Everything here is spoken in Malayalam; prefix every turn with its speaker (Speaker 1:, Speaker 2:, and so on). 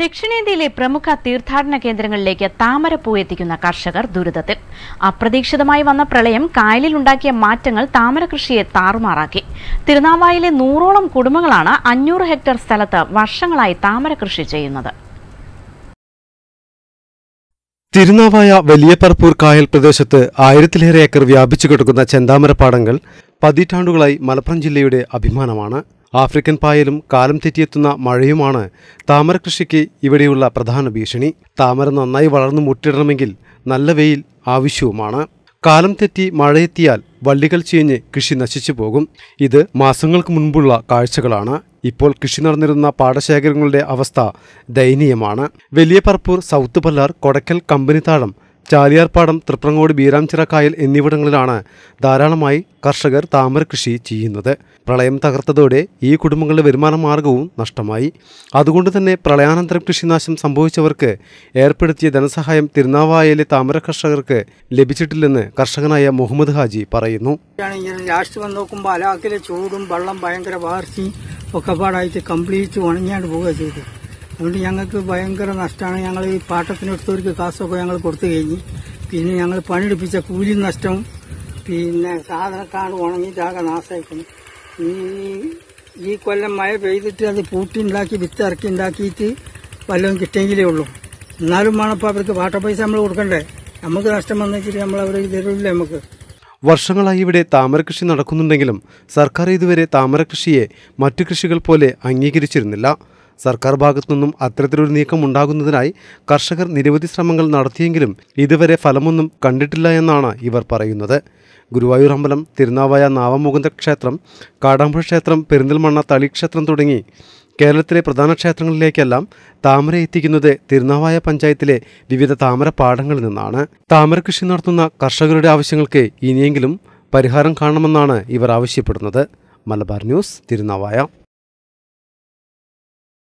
Speaker 1: ദക്ഷിണേന്ത്യയിലെ പ്രമുഖ തീർത്ഥാടന കേന്ദ്രങ്ങളിലേക്ക് താമരപ്പൂ എത്തിക്കുന്ന കർഷകർ ദുരിതത്തിൽ അപ്രതീക്ഷിതമായി വന്ന പ്രളയം കായലിലുണ്ടാക്കിയ മാറ്റങ്ങൾ താമര കൃഷിയെ താറുമാറാക്കി തിരുനാവായിലെ നൂറോളം കുടുംബങ്ങളാണ് അഞ്ഞൂറ് ഹെക്ടർ സ്ഥലത്ത് വർഷങ്ങളായി താമര കൃഷി ചെയ്യുന്നത്
Speaker 2: തിരുനാവായ വലിയ പറപ്പൂർ കായൽ പ്രദേശത്ത് ആയിരത്തിലേറെ ഏക്കർ വ്യാപിച്ചു കിടക്കുന്ന ചെന്താമരപ്പാടങ്ങൾ പതിറ്റാണ്ടുകളായി മലപ്പുറം ജില്ലയുടെ അഭിമാനമാണ് ആഫ്രിക്കൻ പായലും കാലം തെറ്റിയെത്തുന്ന മഴയുമാണ് താമര കൃഷിക്ക് ഇവിടെയുള്ള പ്രധാന ഭീഷണി താമര നന്നായി വളർന്നു മുട്ടിടണമെങ്കിൽ നല്ല വെയിൽ ആവശ്യവുമാണ് കാലം തെറ്റി മഴയെത്തിയാൽ വള്ളികൾ ചീഞ്ഞ് കൃഷി നശിച്ചു പോകും ഇത് മാസങ്ങൾക്ക് മുൻപുള്ള കാഴ്ചകളാണ് ഇപ്പോൾ കൃഷി നടന്നിരുന്ന പാടശേഖരങ്ങളുടെ അവസ്ഥ ദയനീയമാണ് വലിയ പറപ്പൂർ സൗത്ത് പല്ലാർ കൊടക്കൽ കമ്പനിത്താഴം ചാലിയാർപ്പാടം തൃപ്രങ്ങോട് ബീരാംചിറക്കായൽ എന്നിവിടങ്ങളിലാണ് ധാരാളമായി കർഷകർ താമര കൃഷി ചെയ്യുന്നത് പ്രളയം തകർത്തതോടെ ഈ കുടുംബങ്ങളുടെ വരുമാന മാർഗവും നഷ്ടമായി അതുകൊണ്ട് തന്നെ പ്രളയാനന്തരം കൃഷിനാശം സംഭവിച്ചവർക്ക് ഏർപ്പെടുത്തിയ ധനസഹായം തിരുനാവായയിലെ താമര കർഷകർക്ക് ലഭിച്ചിട്ടില്ലെന്ന് കർഷകനായ മുഹമ്മദ് ഹാജി പറയുന്നു
Speaker 3: നോക്കുമ്പോൾ ചൂടും വെള്ളം ഭയങ്കര വാർച്ചയും ഒക്കെ പാടായിട്ട് കംപ്ലീറ്റ് ഉണങ്ങിയാണ് പോവുക ചെയ്തത് അതുകൊണ്ട് ഞങ്ങൾക്ക് ഭയങ്കര നഷ്ടമാണ് ഞങ്ങൾ ഈ പാട്ടത്തിനെടുത്തവർക്ക് കാസൊക്കെ ഞങ്ങൾ കൊടുത്തു കഴിഞ്ഞ് പിന്നെ ഞങ്ങൾ പണിയെടുപ്പിച്ച കൂലി നഷ്ടം പിന്നെ സാധനക്കാട് ഉണങ്ങിയിട്ടാകെ നാശമായിക്കുന്നു ഈ ഈ കൊല്ലം മഴ പെയ്തിട്ട് അത് ഉണ്ടാക്കി വിത്ത് ഇറക്കി ഉണ്ടാക്കിയിട്ട് വല്ലതും കിട്ടിയെങ്കിലേ ഉള്ളൂ എന്നാലും വേണപ്പോൾ അവർക്ക് പാട്ട പൈസ നമ്മൾ കൊടുക്കണ്ടേ നമുക്ക് നഷ്ടം വന്നിട്ട് നമ്മൾ അവർ തരില്ലേ നമുക്ക്
Speaker 2: വർഷങ്ങളായി ഇവിടെ താമര കൃഷി നടക്കുന്നുണ്ടെങ്കിലും സർക്കാർ ഇതുവരെ താമര കൃഷിയെ മറ്റു കൃഷികൾ പോലെ അംഗീകരിച്ചിരുന്നില്ല സർക്കാർ ഭാഗത്തുനിന്നും അത്തരത്തിലൊരു നീക്കം ഉണ്ടാകുന്നതിനായി കർഷകർ നിരവധി ശ്രമങ്ങൾ നടത്തിയെങ്കിലും ഇതുവരെ ഫലമൊന്നും കണ്ടിട്ടില്ല എന്നാണ് ഇവർ പറയുന്നത് ഗുരുവായൂർ അമ്പലം തിരുനാവായ നാവമുകുന്ദ ക്ഷേത്രം കാടാമ്പുഴ ക്ഷേത്രം പെരിന്തൽമണ്ണ തളി ക്ഷേത്രം തുടങ്ങി കേരളത്തിലെ പ്രധാന ക്ഷേത്രങ്ങളിലേക്കെല്ലാം താമര എത്തിക്കുന്നത് തിരുനാവായ പഞ്ചായത്തിലെ വിവിധ താമര പാടങ്ങളിൽ നിന്നാണ് താമര കൃഷി നടത്തുന്ന കർഷകരുടെ ആവശ്യങ്ങൾക്ക് ഇനിയെങ്കിലും പരിഹാരം കാണണമെന്നാണ് ഇവർ ആവശ്യപ്പെടുന്നത് മലബാർ ന്യൂസ് തിരുനാവായ